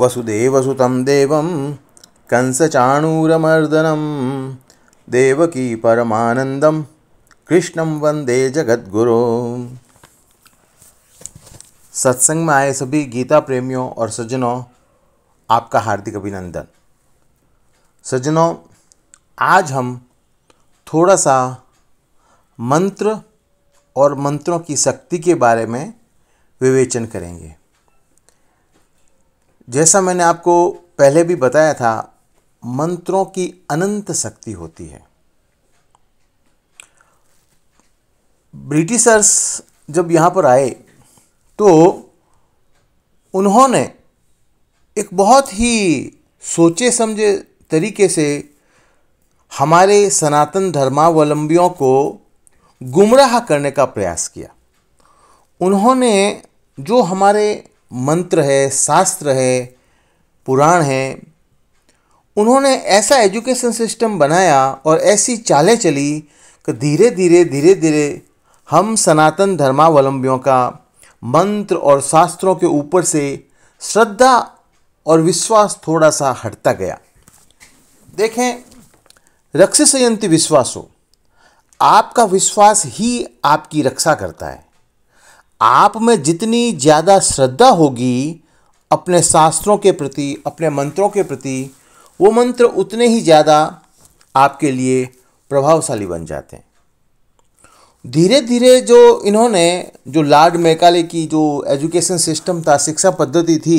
वसुदेवसुत देवं कंसचाणूरमर्दनं देवकी परमानंदम कृष्ण वंदे जगद्गुरु सत्संग में आए सभी गीता प्रेमियों और सज्जनों आपका हार्दिक अभिनंदन सज्जनों आज हम थोड़ा सा मंत्र और मंत्रों की शक्ति के बारे में विवेचन करेंगे जैसा मैंने आपको पहले भी बताया था मंत्रों की अनंत शक्ति होती है ब्रिटिशर्स जब यहाँ पर आए तो उन्होंने एक बहुत ही सोचे समझे तरीके से हमारे सनातन धर्मावलंबियों को गुमराह करने का प्रयास किया उन्होंने जो हमारे मंत्र है शास्त्र है पुराण है उन्होंने ऐसा एजुकेशन सिस्टम बनाया और ऐसी चालें चली कि धीरे धीरे धीरे धीरे हम सनातन धर्मावलंबियों का मंत्र और शास्त्रों के ऊपर से श्रद्धा और विश्वास थोड़ा सा हटता गया देखें रक्षसयंती विश्वासों आपका विश्वास ही आपकी रक्षा करता है आप में जितनी ज़्यादा श्रद्धा होगी अपने शास्त्रों के प्रति अपने मंत्रों के प्रति वो मंत्र उतने ही ज़्यादा आपके लिए प्रभावशाली बन जाते हैं धीरे धीरे जो इन्होंने जो लार्ड मेकाले की जो एजुकेशन सिस्टम था शिक्षा पद्धति थी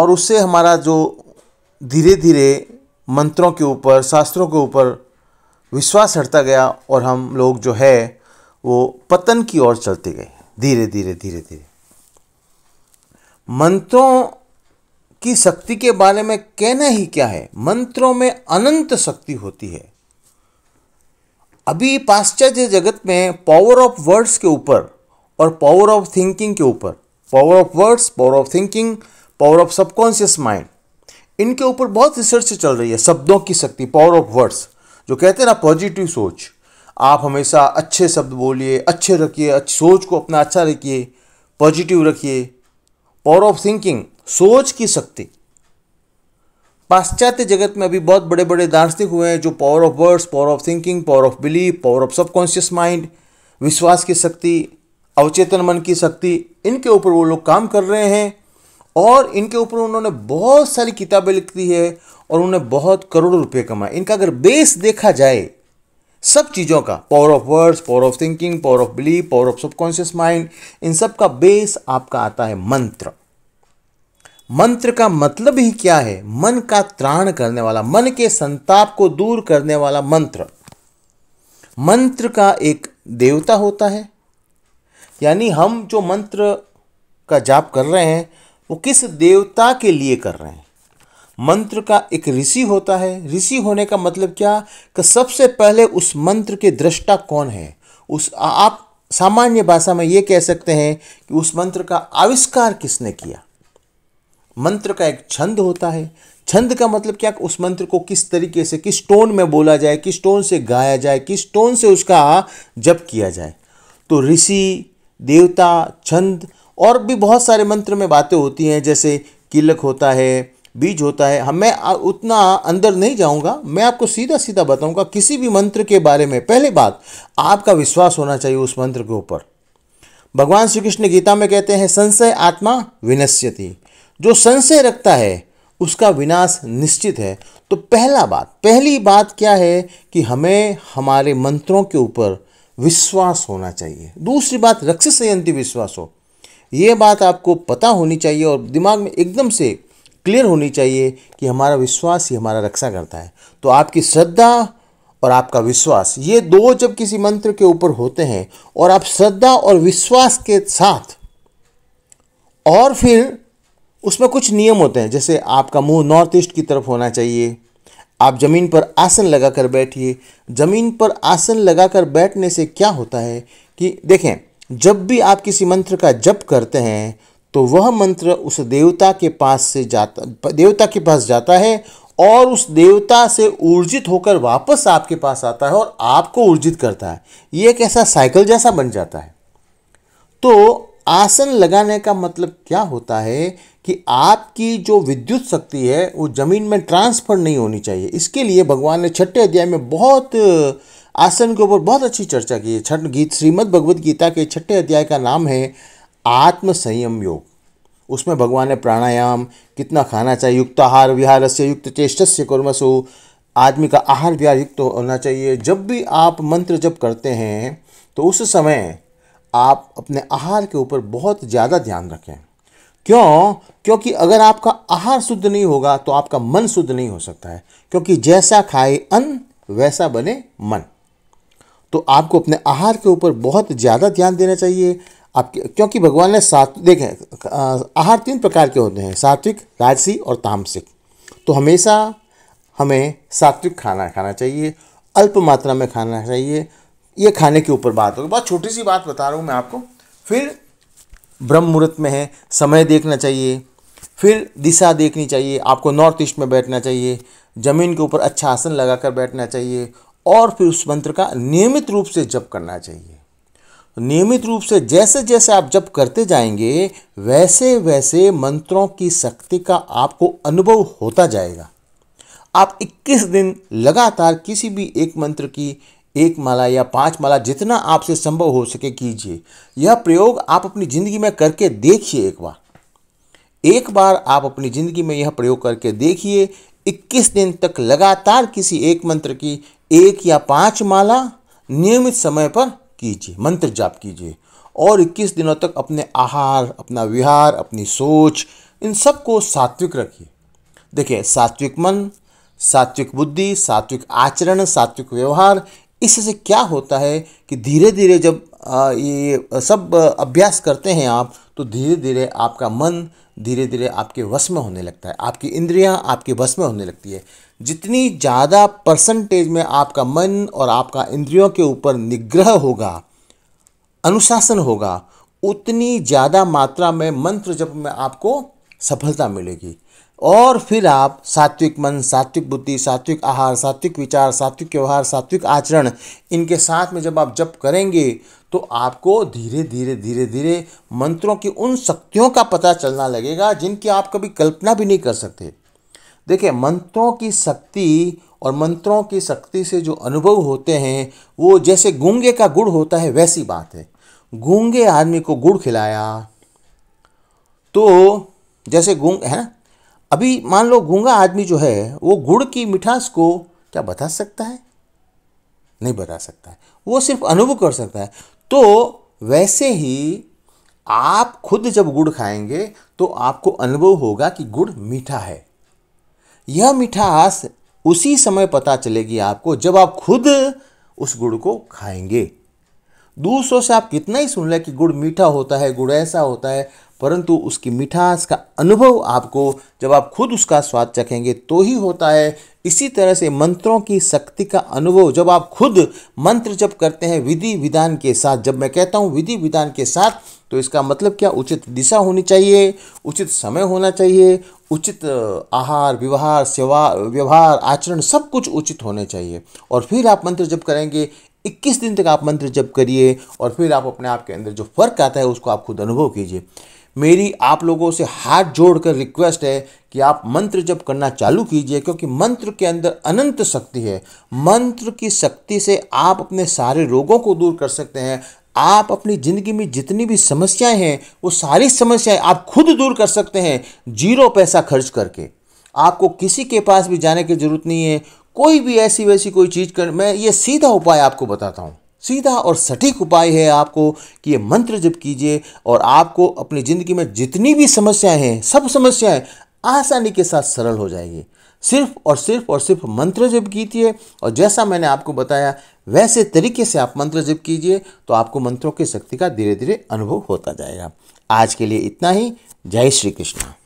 और उससे हमारा जो धीरे धीरे मंत्रों के ऊपर शास्त्रों के ऊपर विश्वास हटता गया और हम लोग जो है वो पतन की ओर चलते गए धीरे धीरे धीरे धीरे मंत्रों की शक्ति के बारे में कहना ही क्या है मंत्रों में अनंत शक्ति होती है अभी पाश्चात्य जगत में पावर ऑफ वर्ड्स के ऊपर और पावर ऑफ थिंकिंग के ऊपर power of words power of thinking power of subconscious mind इनके ऊपर बहुत रिसर्च चल रही है शब्दों की शक्ति पावर ऑफ वर्ड्स जो कहते हैं ना पॉजिटिव सोच आप हमेशा अच्छे शब्द बोलिए अच्छे रखिए अच्छी सोच को अपना अच्छा रखिए पॉजिटिव रखिए पावर ऑफ थिंकिंग सोच की शक्ति पाश्चात्य जगत में अभी बहुत बड़े बड़े दार्शनिक हुए हैं जो power of words power of thinking power of believe power of subconscious mind विश्वास की शक्ति अवचेतन मन की शक्ति इनके ऊपर वो लोग काम कर रहे हैं और इनके ऊपर उन्होंने बहुत सारी किताबें लिख दी है और उन्हें बहुत करोड़ों रुपए कमाए इनका अगर बेस देखा जाए सब चीज़ों का power of words power of thinking power of believe power of subconscious mind इन सब का बेस आपका आता है मंत्र मंत्र का मतलब ही क्या है मन का त्राण करने वाला मन के संताप को दूर करने वाला मंत्र मंत्र का एक देवता होता है यानी हम जो मंत्र का जाप कर रहे हैं वो किस देवता के लिए कर रहे हैं मंत्र का एक ऋषि होता है ऋषि होने का मतलब क्या कि सबसे पहले उस मंत्र के दृष्टा कौन है उस आप सामान्य भाषा में ये कह सकते हैं कि उस मंत्र का आविष्कार किसने किया मंत्र का एक छंद होता है छंद का मतलब क्या उस मंत्र को किस तरीके से किस टोन में बोला जाए किस टोन से गाया जाए किस टोन से उसका जप किया जाए तो ऋषि देवता छंद और भी बहुत सारे मंत्र में बातें होती हैं जैसे किलक होता है बीज होता है हाँ, मैं उतना अंदर नहीं जाऊंगा मैं आपको सीधा सीधा बताऊंगा किसी भी मंत्र के बारे में पहले बात आपका विश्वास होना चाहिए उस मंत्र के ऊपर भगवान श्री कृष्ण गीता में कहते हैं संशय आत्मा विनश्यति जो संशय रखता है उसका विनाश निश्चित है तो पहला बात पहली बात क्या है कि हमें हमारे मंत्रों के ऊपर विश्वास होना चाहिए दूसरी बात रक्षित संयंती विश्वास हो ये बात आपको पता होनी चाहिए और दिमाग में एकदम से क्लियर होनी चाहिए कि हमारा विश्वास ही हमारा रक्षा करता है तो आपकी श्रद्धा और आपका विश्वास ये दो जब किसी मंत्र के ऊपर होते हैं और आप श्रद्धा और विश्वास के साथ और फिर उसमें कुछ नियम होते हैं जैसे आपका मुंह नॉर्थ ईस्ट की तरफ होना चाहिए आप ज़मीन पर आसन लगा कर बैठिए ज़मीन पर आसन लगा कर बैठने से क्या होता है कि देखें जब भी आप किसी मंत्र का जप करते हैं तो वह मंत्र उस देवता के पास से जाता देवता के पास जाता है और उस देवता से ऊर्जित होकर वापस आपके पास आता है और आपको ऊर्जित करता है ये एक ऐसा साइकिल जैसा बन जाता है तो आसन लगाने का मतलब क्या होता है कि आपकी जो विद्युत शक्ति है वो ज़मीन में ट्रांसफ़र नहीं होनी चाहिए इसके लिए भगवान ने छठे अध्याय में बहुत आसन के ऊपर बहुत अच्छी चर्चा की है छठ गीत श्रीमद् भगवद गीता के छठे अध्याय का नाम है आत्म संयम योग उसमें भगवान ने प्राणायाम कितना खाना चाहिए युक्त आहार विहार से युक्त चेष्ट से कर्मसु आदमी का आहार विहार युक्त होना चाहिए जब भी आप मंत्र जप करते हैं तो उस समय आप अपने आहार के ऊपर बहुत ज़्यादा ध्यान रखें क्यों क्योंकि अगर आपका आहार शुद्ध नहीं होगा तो आपका मन शुद्ध नहीं हो सकता है क्योंकि जैसा खाए अन्न वैसा बने मन तो आपको अपने आहार के ऊपर बहुत ज़्यादा ध्यान देना चाहिए आपके क्योंकि भगवान ने सात देखें आहार तीन प्रकार के होते हैं सात्विक राजसी और तामसिक तो हमेशा हमें सात्विक खाना खाना चाहिए अल्प मात्रा में खाना चाहिए ये खाने के ऊपर बात होगी बहुत छोटी सी बात बता रहा हूँ मैं आपको फिर ब्रह्म मुहूर्त में है समय देखना चाहिए फिर दिशा देखनी चाहिए आपको नॉर्थ ईस्ट में बैठना चाहिए ज़मीन के ऊपर अच्छा आसन लगाकर बैठना चाहिए और फिर उस मंत्र का नियमित रूप से जप करना चाहिए नियमित रूप से जैसे जैसे आप जप करते जाएंगे वैसे वैसे मंत्रों की शक्ति का आपको अनुभव होता जाएगा आप 21 दिन लगातार किसी भी एक मंत्र की एक माला या पांच माला जितना आपसे संभव हो सके कीजिए यह प्रयोग आप अपनी ज़िंदगी में करके देखिए एक बार एक बार आप अपनी ज़िंदगी में यह प्रयोग करके देखिए 21 दिन तक लगातार किसी एक मंत्र की एक या पांच माला नियमित समय पर कीजिए मंत्र जाप कीजिए और 21 दिनों तक अपने आहार अपना विहार अपनी सोच इन सब को सात्विक रखिए देखिए सात्विक मन सात्विक बुद्धि सात्विक आचरण सात्विक व्यवहार इससे क्या होता है कि धीरे धीरे जब ये सब अभ्यास करते हैं आप तो धीरे धीरे आपका मन धीरे धीरे आपके वश में होने लगता है आपकी इंद्रियां आपके वश में होने लगती है जितनी ज़्यादा परसेंटेज में आपका मन और आपका इंद्रियों के ऊपर निग्रह होगा अनुशासन होगा उतनी ज़्यादा मात्रा में मंत्र जप में आपको सफलता मिलेगी और फिर आप सात्विक मन सात्विक बुद्धि सात्विक आहार सात्विक विचार सात्विक व्यवहार सात्विक आचरण इनके साथ में जब आप जप करेंगे तो आपको धीरे धीरे धीरे धीरे मंत्रों की उन शक्तियों का पता चलना लगेगा जिनकी आप कभी कल्पना भी नहीं कर सकते देखिए मंत्रों की शक्ति और मंत्रों की शक्ति से जो अनुभव होते हैं वो जैसे गूंगे का गुड़ होता है वैसी बात है गूंगे आदमी को गुड़ खिलाया तो जैसे गूंग है ना अभी मान लो गूंगा आदमी जो है वो गुड़ की मिठास को क्या बता सकता है नहीं बता सकता है वो सिर्फ अनुभव कर सकता है तो वैसे ही आप खुद जब गुड़ खाएंगे तो आपको अनुभव होगा कि गुड़ मीठा है यह मिठास उसी समय पता चलेगी आपको जब आप खुद उस गुड़ को खाएंगे दूसरों से आप कितना ही सुन लें कि गुड़ मीठा होता है गुड़ ऐसा होता है परंतु उसकी मिठास का अनुभव आपको जब आप खुद उसका स्वाद चखेंगे तो ही होता है इसी तरह से मंत्रों की शक्ति का अनुभव जब आप खुद मंत्र जब करते हैं विधि विधान के साथ जब मैं कहता हूँ विधि विधान के साथ तो इसका मतलब क्या उचित दिशा होनी चाहिए उचित समय होना चाहिए उचित आहार व्यवहार सेवा व्यवहार आचरण सब कुछ उचित होने चाहिए और फिर आप मंत्र जब करेंगे 21 दिन तक आप मंत्र जप करिए और फिर आप अपने आप के अंदर जो फ़र्क आता है उसको आप खुद अनुभव कीजिए मेरी आप लोगों से हाथ जोड़कर रिक्वेस्ट है कि आप मंत्र जब करना चालू कीजिए क्योंकि मंत्र के अंदर अनंत शक्ति है मंत्र की शक्ति से आप अपने सारे रोगों को दूर कर सकते हैं आप अपनी ज़िंदगी में जितनी भी समस्याएं हैं वो सारी समस्याएं आप खुद दूर कर सकते हैं जीरो पैसा खर्च करके आपको किसी के पास भी जाने की ज़रूरत नहीं है कोई भी ऐसी वैसी कोई चीज़ कर मैं ये सीधा उपाय आपको बताता हूँ सीधा और सटीक उपाय है आपको कि ये मंत्र जप कीजिए और आपको अपनी ज़िंदगी में जितनी भी समस्याएं हैं सब समस्याएं आसानी के साथ सरल हो जाएगी सिर्फ और सिर्फ और सिर्फ मंत्र जप कीजिए और जैसा मैंने आपको बताया वैसे तरीके से आप मंत्र जप कीजिए तो आपको मंत्रों की शक्ति का धीरे धीरे अनुभव होता जाएगा आज के लिए इतना ही जय श्री कृष्णा